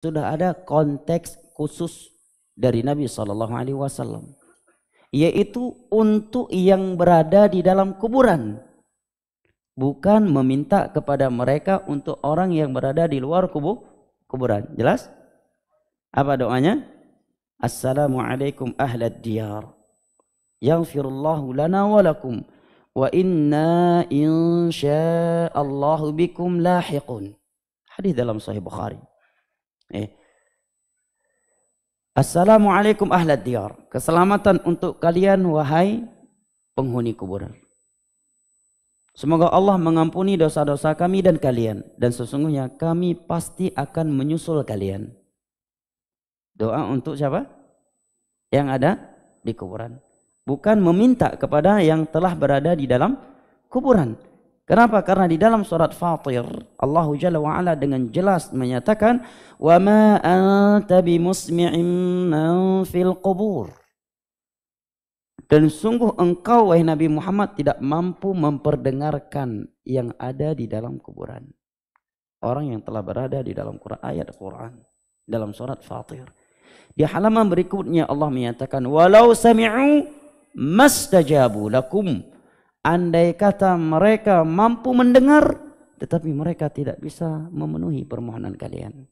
sudah ada konteks khusus dari Nabi sallallahu alaihi wasallam yaitu untuk yang berada di dalam kuburan bukan meminta kepada mereka untuk orang yang berada di luar kubur kuburan jelas apa doanya assalamualaikum ahlad diyar yaghfirullahu lana wa lakum wa inna insya Allah bikum lahiqun hadis dalam sahih bukhari Eh. Assalamualaikum ahlat diyar. Keselamatan untuk kalian wahai penghuni kuburan. Semoga Allah mengampuni dosa-dosa kami dan kalian. Dan sesungguhnya kami pasti akan menyusul kalian. Doa untuk siapa? Yang ada di kuburan. Bukan meminta kepada yang telah berada di dalam kuburan. Kuburan. Kenapa? Karena di dalam surat Fatir Allah Jalla wa Ala dengan jelas menyatakan wa ma anta bimusmi'in man fil qubur. Dan sungguh engkau wahai Nabi Muhammad tidak mampu memperdengarkan yang ada di dalam kuburan. Orang yang telah berada di dalam Quran ayat Quran dalam surat Fatir. Di halaman berikutnya Allah menyatakan walau sami'u mastajabu lakum Andai kata mereka mampu mendengar, tetapi mereka tidak bisa memenuhi permohonan kalian.